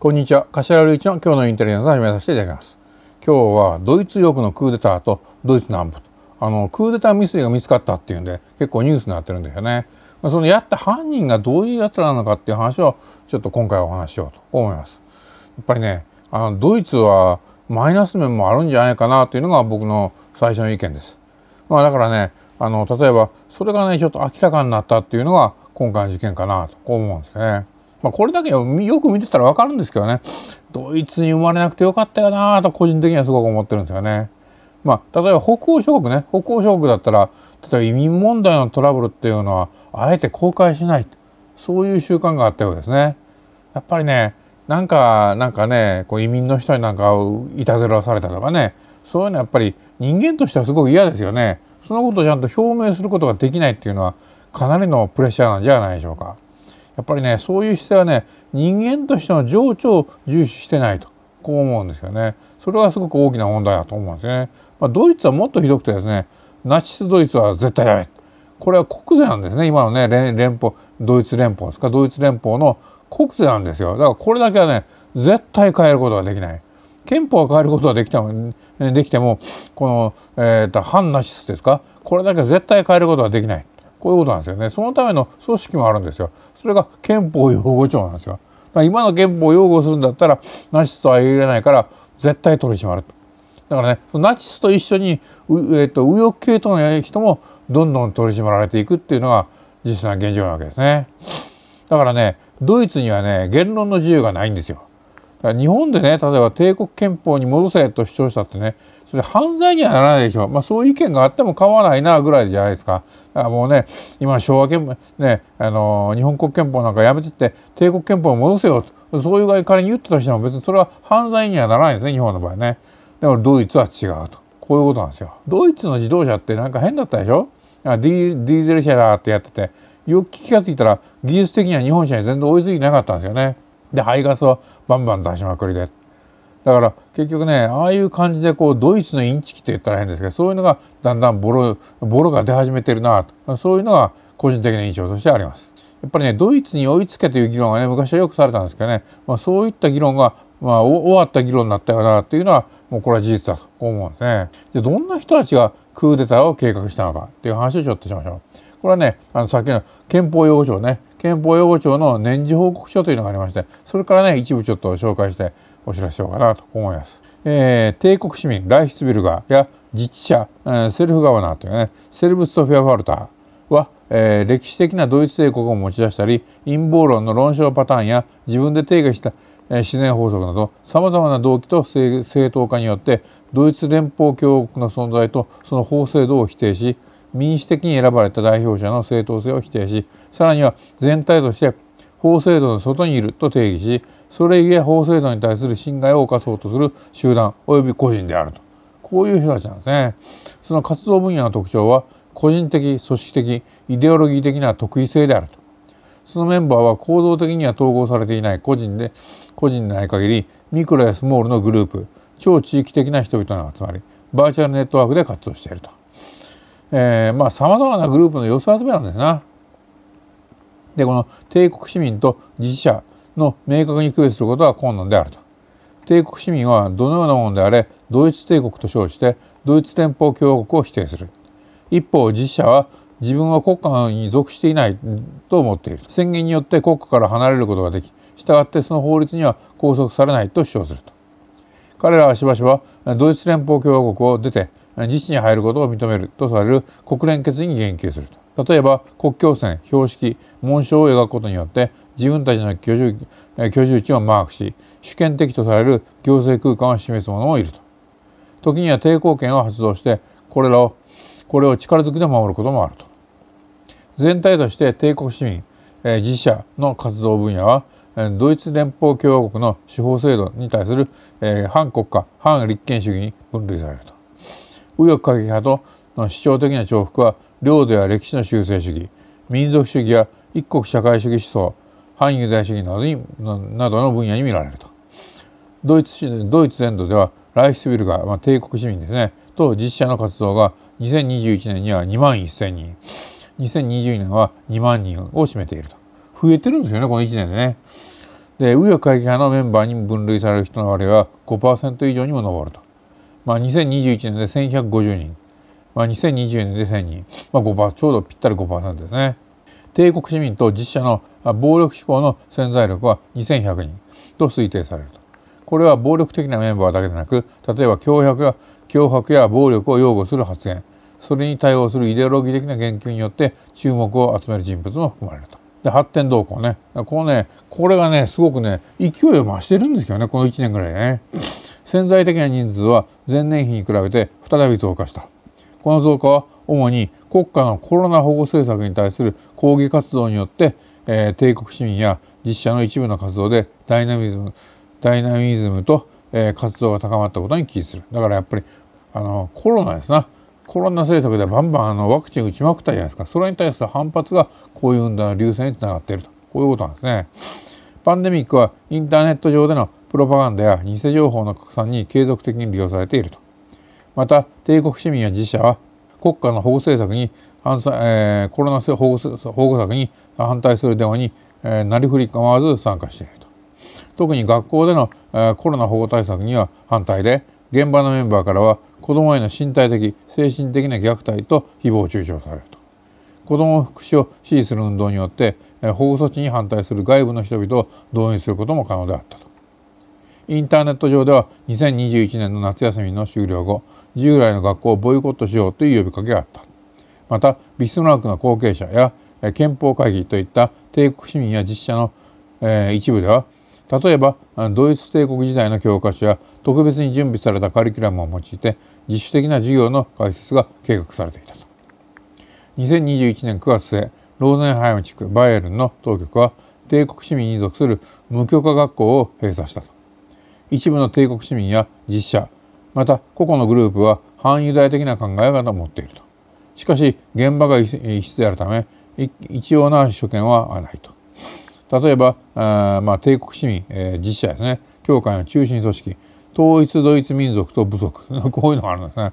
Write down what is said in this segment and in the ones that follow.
こんにちは柏隆一の今日のインテリアェンスを始めさせていただきます今日はドイツヨーのクーデターとドイツ南部あのクーデター未遂が見つかったっていうんで結構ニュースになってるんですよねまあ、そのやった犯人がどういうやつらなのかっていう話をちょっと今回お話ししようと思いますやっぱりねあのドイツはマイナス面もあるんじゃないかなというのが僕の最初の意見です。まあ、だからねあの例えばそれがねちょっと明らかになったっていうのが今回の事件かなとこう思うんですよね。まあ、これだけよく見てたら分かるんですけどねドイツに生まれなくてよかったよなと個人的にはすごく思ってるんですよね。まあ、例えば北欧諸国ね北欧諸国だったら例えば移民問題のトラブルっていうのはあえて公開しないそういう習慣があったようですね。やっぱりねなんかなんかねこう移民の人になんかいたずらされたとかねそういうのはやっぱり人間としてはすごく嫌ですよね。そのことをちゃんと表明することができないっていうのはかなりのプレッシャーなんじゃないでしょうか。やっぱりねそういう姿勢はね人間としての情緒を重視してないとこう思うんですよねそれはすごく大きな問題だと思うんですね、まあ、ドイツはもっとひどくてですねナチスドイツは絶対やめこれは国税なんですね今のね連邦ドイツ連邦ですかドイツ連邦の国税なんですよだからこれだけはね絶対変えることができない憲法は変えることができてもできてもこの、えーと、と反ナチスですかこれだけは絶対変えることはできないこういうことなんですよねそのための組織もあるんですよそれが憲法擁護庁なんですよ今の憲法を擁護するんだったらナチスとは言えないから絶対取り締まるとだからねナチスと一緒に、えーと、右翼系との人もどんどん取り締まられていくっていうのが実際の現状なわけですねだからねドイツにはね言論の自由がないんですよ日本でね例えば帝国憲法に戻せと主張したってねそれ犯罪にはならないでしょう、まあ、そういう意見があっても構わないなぐらいじゃないですかだからもうね今昭和憲法ねあの日本国憲法なんかやめてって帝国憲法に戻せよとそういう具合仮に言ったとしても別にそれは犯罪にはならないですね日本の場合ねでもドイツは違うとこういうことなんですよドイツの自動車ってなんか変だったでしょあディディーゼル車だってやっててよく気が付いたら技術的には日本車に全然追いついてなかったんですよね。で排ガスはバンバン出しまくりでだから結局ねああいう感じでこうドイツのインチキと言ったら変ですけどそういうのがだんだんボロボロが出始めてるなとそういうのが個人的な印象としてあります。やっぱりねドイツに追いつけという議論がね昔はよくされたんですけどね、まあ、そういった議論が、まあ、終わった議論になったよなというのはもうこれは事実だと思うんですね。でどんな人たちがクーデターを計画したのかっていう話をちょっとしましょう。これはねあのさっきの憲法要条ね憲法擁護庁の年次報告書というのがありましてそれからね一部ちょっと紹介してお知らせしようかなと思います。えー、帝国市民ライヒスビルガーや自治者、えー、セルフガバナーというねセルブストフィアファルターは、えー、歴史的なドイツ帝国を持ち出したり陰謀論の論証パターンや自分で定義した、え自然法則などさまざまな動機と正当化によってドイツ連邦共和国の存在とその法制度を否定し民主的に選ばれた代表者の正当性を否定しさらには全体として法制度の外にいると定義しそれゆえ法制度に対する侵害を犯そうとする集団及び個人であるとこういう人たちなんですね。その活動分野の特徴は個人的組織的イデオロギー的な特異性であるとそのメンバーは構造的には統合されていない個人で個人でない限りミクロやスモールのグループ超地域的な人々の集まりバーチャルネットワークで活動していると。えまあさまざまなグループの様子集めなんですな。でこの帝国市民と自治者の明確に区別することは困難であると。帝国市民はどのようなものであれドイツ帝国と称してドイツ連邦共和国を否定する。一方自治者は自分は国家に属していないと思っている宣言によって国家から離れることができ従ってその法律には拘束されないと主張すると彼らはしばしばドイツ連邦共和国を出て自治に入ることを認めるとされる国連決議に言及すると例えば国境線標識紋章を描くことによって自分たちの居住居住地をマークし主権的とされる行政空間を示す者もいると時には抵抗権を発動してこれらをこれを力づくで守ることもあると全体として帝国市民自社の活動分野はドイツ連邦共和国の司法制度に対する反国家反立憲主義に分類されると右翼過激派との主張的な重複は領土や歴史の修正主義民族主義や一国社会主義思想反ユダヤ主義などになどの分野に見られるとドイツドイツ全土ではライヒスビルガー、まあ、帝国市民ですねと実社の活動が2021年には2万1,000人2020年は2万人を占めていると増えてるんですよねこの1年でね。で右翼会議派のメンバーに分類される人の割合は5%以上にも上ると。まあ、2021年で1150人、まあ、2020年で1000人、まあ5、ちょうどぴったり5%ですね。帝国市民と実社の暴力志向の潜在力は2100人と推定されると。これは暴力的なメンバーだけでなく例えば脅迫や脅迫や暴力を擁護する発言それに対応するイデオロギー的な言及によって注目を集める人物も含まれると。で発展動向ねこのねこれがねすごくね勢いを増してるんですけどねこの1年ぐらいね潜在的な人数は前年比に比べて再び増加したこの増加は主に国家のコロナ保護政策に対する抗議活動によって、えー、帝国市民や実社の一部の活動でダイナミズムダイナミズムと、えー、活動が高まったことに気付するだからやっぱりあのコロナですなコロナ政策でバンバンあのワクチン打ちまくったじゃないですかそれに対する反発がこういう運動の流星につながっているとこういうことなんですね。パンデミックはインターネット上でのプロパガンダや偽情報の拡散に継続的に利用されていると。また帝国市民や自社は国家の保護政策に反、えー、コロナ保護保護策に反対するデモに、えー、なりふり構わず参加していると。特に学校での、えー、コロナ保護対策には反対で現場のメンバーからは子供への身体的精神的な虐待と誹謗中傷されると子供福祉を支持する運動によって保護措置に反対する外部の人々を動員することも可能であったとインターネット上では2021年の夏休みの終了後従来の学校をボイコットしようという呼びかけがあったまたビスマークの後継者や憲法会議といった帝国市民や実社の、え一部では例えばドイツ帝国時代の教科書や特別に準備されたカリキュラムを用いて自主的な授業の開設が計画されていたと2021年9月末ローゼンハイム地区バイエルンの当局は帝国市民に属する無許可学校を閉鎖したと一部の帝国市民や実写、また個々のグループは反ユダヤ的な考え方を持っているとしかし現場が異質であるため一応な所見はないと例えばあ、まあ、帝国市民、えー、自治ですね教会の中心組織統一ドイツ民族と部族 こういうのがあるんですね。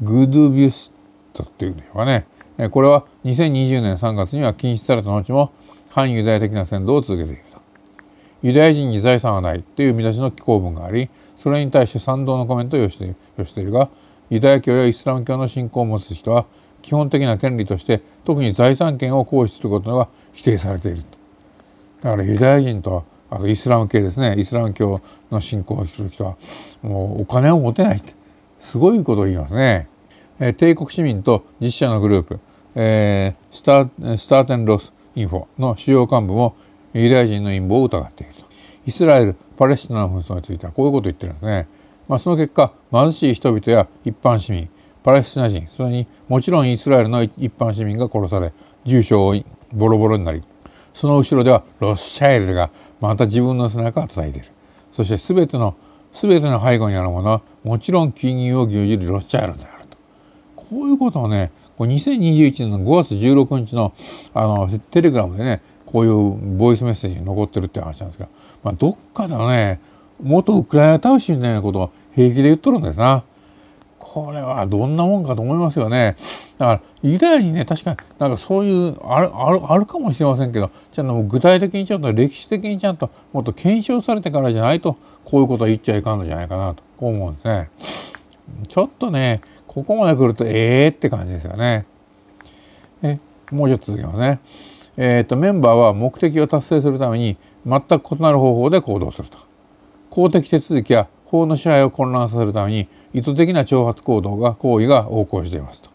グドゥビュストっていうんでしょうかね。これは2020年3月には禁止された後も反ユダヤ的な扇動を続けていると。ユダヤ人に財産はないという見出しの寄稿文がありそれに対して賛同のコメントを寄せているがユダヤ教やイスラム教の信仰を持つ人は基本的な権利として特に財産権を行使することが否定されていると。だからユダヤ人とあとイスラム系ですねイスラム教の信仰をする人はもうお金を持てないってすごいことを言いますね。えー、帝国市民と実社のグループ、えー、スタスターテン・ロス・インフォの主要幹部もユダヤ人の陰謀を疑っているとイスラエル・パレスチナの紛争についてはこういうことを言ってるんですね。まあ、その結果貧しい人々や一般市民パレスチナ人それにもちろんイスラエルの一般市民が殺され重傷を負いボロボロになりその後ろではロスシャイルがまた自分の背中を叩いているそして全ての全ての背後にあるものはもちろん金融を牛耳るロスシャイルであるとこういうことをね2021年の5月16日のあのテレグラムでねこういうボイスメッセージに残ってるっていう話なんですが、まあ、どっかでね元ウクライナ倒しみたいなことを平気で言っとるんですな。これはどんなもんかと思いますよね。だからユダヤにね確かになんかそういうあるあるあるかもしれませんけどじゃあの具体的にちゃんと歴史的にちゃんともっと検証されてからじゃないとこういうことは言っちゃいかんのじゃないかなとこう思うんですね。ちょっとねここまで来るとええー、って感じですよね。えもうちょっと続けますね。えーと、とメンバーは目的を達成するために全く異なる方法で行動すると。公的手続きや法の支配を混乱させるために意図的な挑発行動が行為が横行していますと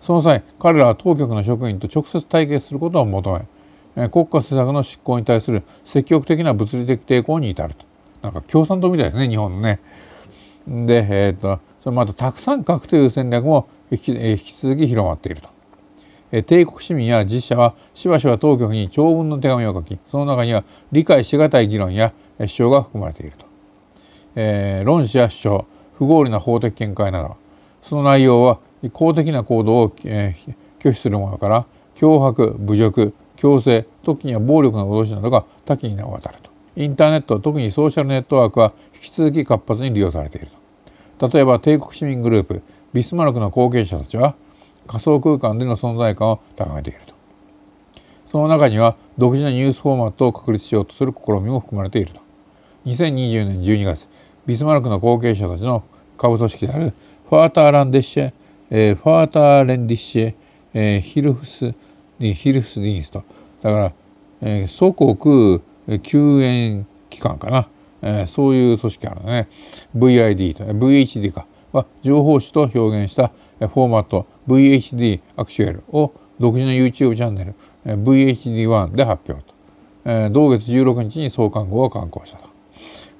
その際彼らは当局の職員と直接対決することを求め国家政策の執行に対する積極的な物理的抵抗に至るとなんか共産党みたいですね日本のね。で、えーと、それまたたくさん核という戦略も引き引き続き広まっていると。帝国市民や実者はしばしば当局に長文の手紙を書きその中には理解しがたい議論や主張が含まれていると。えー、論旨や主張不合理な法的見解などその内容は公的な行動を、えー、拒否するものから脅迫侮辱強制時には暴力の脅しなどが多岐にわたるとインターネット特にソーシャルネットワークは引き続き活発に利用されていると例えば帝国市民グループビスマルクの後継者たちは仮想空間での存在感を高めているとその中には独自のニュースフォーマットを確立しようとする試みも含まれていると2020年12月ビスマルクの後継者たちの下部組織であるファーターランデッシェ、えー、ファーターレンディッシェ、えー、ヒルフスヒルフスディンスとだから、えー、祖国救援機関かな、えー、そういう組織あるね VID と VHD かは情報誌と表現したフォーマット VHD アクチュエルを独自の YouTube チャンネル VHD1 で発表と、えー、同月16日に創刊号を刊行したと。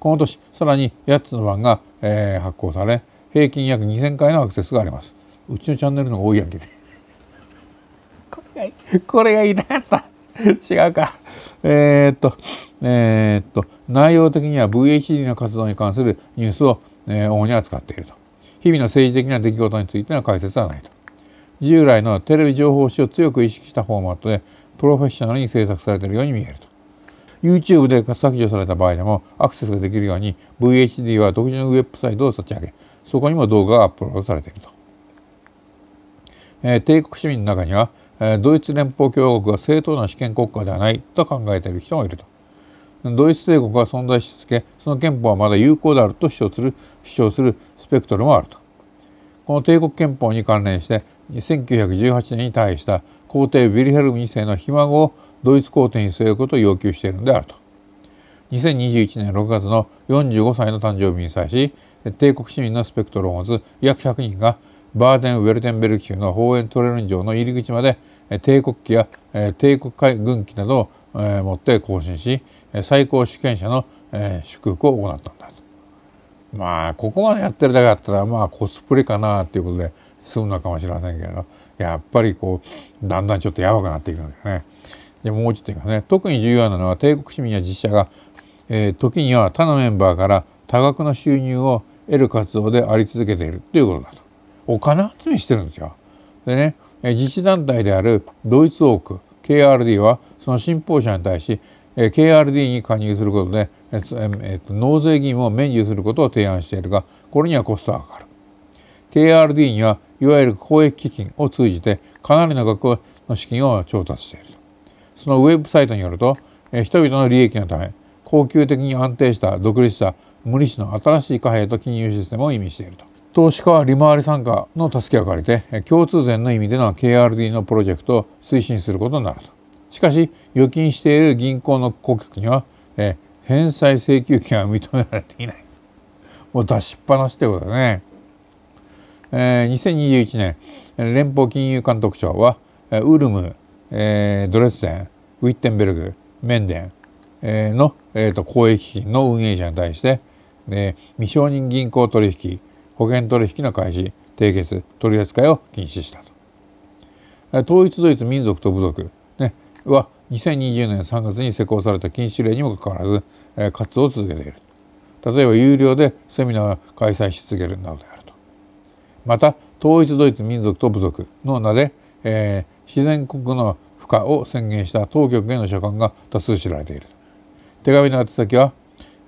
この年さらに8つの版が、えー、発行され平均約2,000回のアクセスがありますうちのチャンネルの方が多いやんけこれがこれがいなかった違うかえー、っとえー、っと内容的には VHD の活動に関するニュースを、えー、主に扱っていると日々の政治的な出来事についての解説はないと従来のテレビ情報誌を強く意識したフォーマットでプロフェッショナルに制作されているように見えると YouTube で削除された場合でもアクセスができるように VHD は独自のウェブサイトを立ち上げそこにも動画がアップロードされていると、えー、帝国市民の中には、えー、ドイツ連邦共和国が正当な主権国家ではないと考えている人もいるとドイツ帝国は存在し続けその憲法はまだ有効であると主張する主張するスペクトルもあるとこの帝国憲法に関連して1918年に対した皇帝ウィルヘルム2世のひ孫をドイツ皇帝に据えることを要求しているのであると2021年6月の45歳の誕生日に際し帝国市民のスペクトルを持つ約100人がバーデン・ウェルテンベルク州のホーエントレルン城の入り口まで帝国旗や帝国海軍機などを持って行進し最高主権者の祝福を行ったんだとまあここまでやってるだけだったらまあコスプレかなということで済むのかもしれませんけどやっぱりこうだんだんちょっとやばくなっていくんですよね。でもうい点がね特に重要なのは帝国市民や実社が、えー、時には他のメンバーから多額の収入を得る活動であり続けているということだとお金集めしてるんですよ。でね自治団体であるドイツオーク KRD はその信奉者に対し KRD に加入することで、えっと、納税義務を免除することを提案しているがこれにはコストがかかる KRD にはいわゆる公益基金を通じてかなりの額の資金を調達しているそのウェブサイトによると、え人々の利益のため恒久的に安定した独立した無利子の新しい貨幣と金融システムを意味していると。投資家は利回り参加の助けを借りて共通税の意味での KRD のプロジェクトを推進することになると。しかし預金している銀行の顧客には、え返済請求権は認められていない。もう出しっぱなしっいうことだね。え2021年連邦金融監督庁はウルム、えドレスデンウィッテンベルグメンデン、の、えーと公益基金の運営者に対して、えー、未承認銀行取引保険取引の開始締結取り扱いを禁止したと統一ドイツ民族と部族、ね、は2020年3月に施行された禁止令にもかかわらず、えー、活動を続けている例えば有料でセミナーを開催し続けるなどであるとまた統一ドイツ民族と部族の名で、えー、自然国の可を宣言した当局への書簡が多数知られている手紙の宛先は、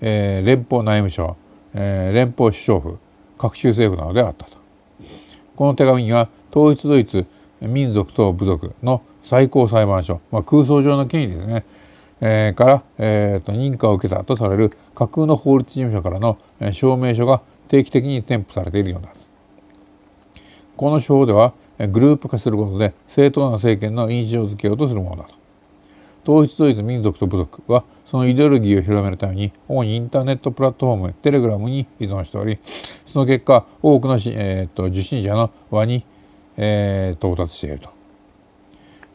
えー、連邦内務省、えー、連邦首相府各州政府などであったとこの手紙には統一ドイツ民族と部族の最高裁判所、まあ、空想上の権威ですね、えー、から、えーと、認可を受けたとされる架空の法律事務所からの、え証明書が定期的に添付されているようだこの書法ではグループ化することで正当な政権の印象付けようとするものだと。統一ドイツ民族と部族はそのイデオロギーを広めるために主にインターネットプラットフォームテレグラムに依存しておりその結果多くの、えー、と受信者の輪に、えー、到達していると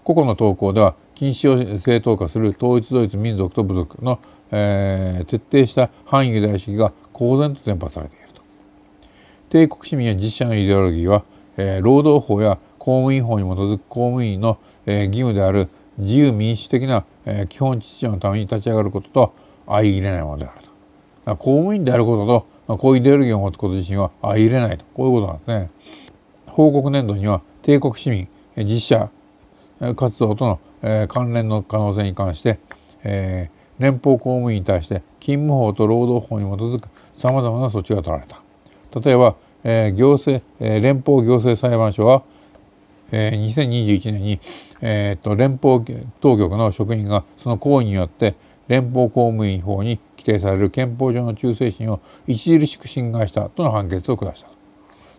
個々の投稿では禁止を正当化する統一ドイツ民族と部族の、えー、徹底した反ユダヤ主義が公然と伝播されていると帝国市民や実社のイデオロギーはえ労働法や公務員法に基づく公務員の、え義務である自由民主的な、え基本秩序のために立ち上がることと相入れないものであると。公務員であることと、まこういうデルギーを持つこと自身は相入れないとこういうことなんですね。報告年度には帝国市民実社活動との、え関連の可能性に関して、え連邦公務員に対して勤務法と労働法に基づくさまざまな措置が取られた。例えばえー、行政、えー、連邦行政裁判所は、えー、2021年に、えーと、連邦当局の職員がその行為によって連邦公務員法に規定される憲法上の忠誠心を著しく侵害したとの判決を下した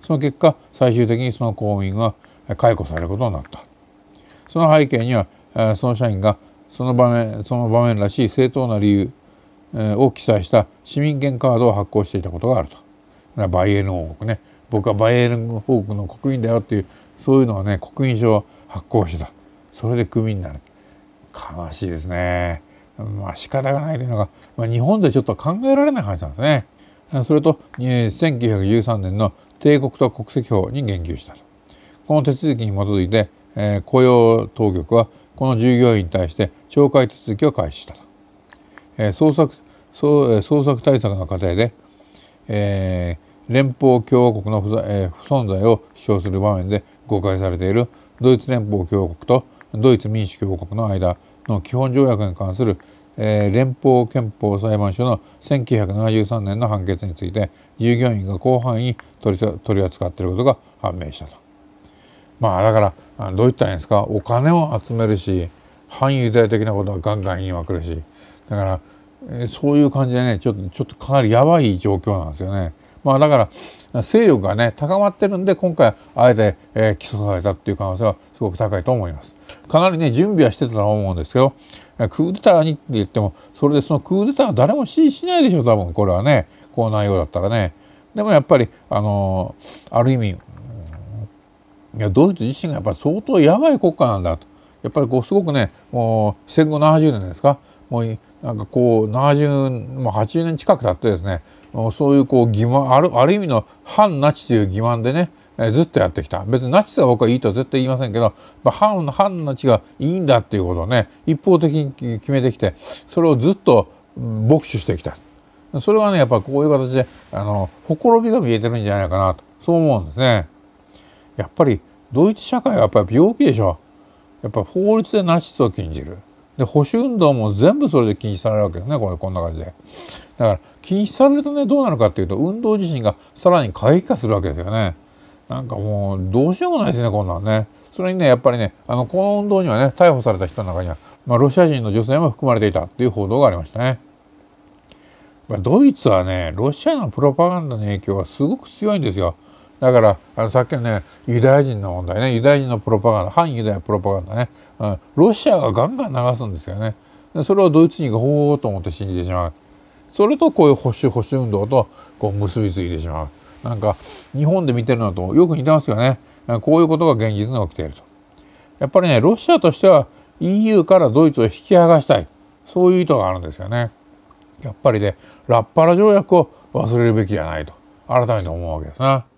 その結果最終的にその公務員が解雇されることになったその背景にはその社員がその場面その場面らしい正当な理由を記載した市民権カードを発行していたことがあるとバイエルン王国ね僕はバイエルン王国の国民だよっていうそういうのはね国民証発行してたそれで組になる悲しいですねまあ仕方がないというのが、まあ、日本でちょっと考えられない話なんですねそれと1913年の帝国と国籍法に言及したとこの手続きに基づいて、えー、雇用当局はこの従業員に対して懲戒手続きを開始したと、えー、捜索捜索対策の過程でえー、連邦共和国の不,、えー、不存在を主張する場面で誤解されているドイツ連邦共和国とドイツ民主共和国の間の基本条約に関する、えー、連邦憲法裁判所の1973年の判決について従業員が広範囲に取り扱っていることが判明したと。まあだからどういったらいいんですかお金を集めるし反ユダヤ的なことはガンガン言いまくるしだからえそういう感じでねちょっとちょっとかなりやばい状況なんですよね。まあ、だから勢力がね高まってるんで今回あえて、えー、起訴されたっていう可能性はすごく高いと思います。かなりね準備はしてたと思うんですけどクーデターにって言ってもそれでそのクーデターは誰も支持しないでしょ多分これはねこう内容だったらね。でもやっぱりあのー、ある意味いやドイツ自身がやっぱり相当やばい国家なんだとやっぱりこうすごくねもう戦後70年ですかもうなんかこう70もう80年近く経ってですねそういうこう欺瞞あるある意味の反ナチという欺瞞でねずっとやってきた別にナチスは僕はいいとは絶対言いませんけど反反ナチがいいんだっていうことをね一方的に決めてきてそれをずっと牧取してきたそれはねやっぱこういう形であのほころびが見えてるんじゃないかなとそう思うんですね。やっぱりドイツ社会はやっぱり病気でしょやっぱ法律でナチスを禁じるで保守運動も全部それで禁止されるわけですねこれこんな感じでだから禁止されるとねどうなるかっていうと運動自身がさらに過激化するわけですよねなんかもうどうしようもないですねこんなんねそれにねやっぱりねあのこの運動にはね逮捕された人の中には、まあ、ロシア人の女性も含まれていたっていう報道がありましたねドイツはねロシアのプロパガンダの影響がすごく強いんですよだからあのさっきのねユダヤ人の問題ねユダヤ人のプロパガンダ反ユダヤプロパガンダね、うん、ロシアがガンガン流すんですよねでそれをドイツ人がほうと思って信じてしまうそれとこういう保守保守運動とこう結びついてしまうなんか日本で見てるのとよく似てますよねこういうことが現実に起きているとやっぱりねロシアとしては EU からドイツを引き剥がしたいそういう意図があるんですよねやっぱりねラッパラ条約を忘れるべきじゃないと改めて思うわけですな、ね。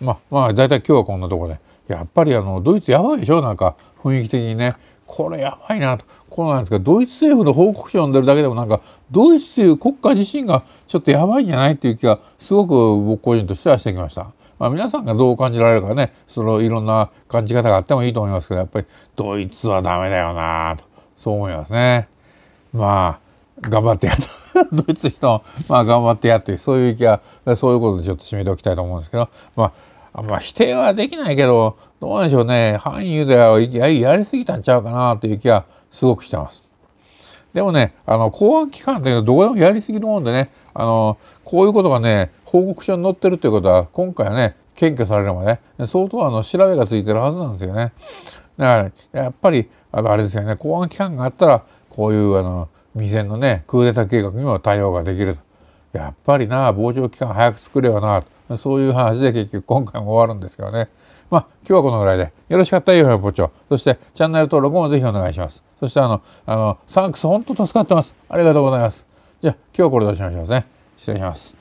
まあまあ大体今日はこんなとこでやっぱりあのドイツやばいでしょなんか雰囲気的にねこれやばいなとこうなんですかドイツ政府の報告書を読んでるだけでもなんかドイツという国家自身がちょっとやばいんじゃないっていう気がすごく僕個人としてはしてきました。まあ、皆さんがどう感じられるかねそのいろんな感じ方があってもいいと思いますけどやっぱりドイツはダメだよなとそう思いますね。まあ頑張ってやと ドイツ人の、まあ、頑張ってやってそういう気はそういうことでちょっと締めておきたいと思うんですけど、まあ、まあ否定はできないけどどうなんでしょうね反ユダヤをやりすぎたんちゃうかなという気はすごくしてます。でもねあの公安機関というのはどこでもやりすぎるもんでねあのこういうことがね報告書に載ってるということは今回はね検挙されるまで、ね、相当あの調べがついてるはずなんですよね。だからやっぱりあのあれですよね公安機関があったらこういうあの未然のねクーデター計画にも対応ができるとやっぱりな傍聴期間早く作れよなそういう話で結局今回も終わるんですけどねまあ今日はこのぐらいでよろしかったらいいよポチョそしてチャンネル登録もぜひお願いしますそしてあのあのサンクス本当助かってますありがとうございますじゃあ今日はこれでおしまいしますね失礼します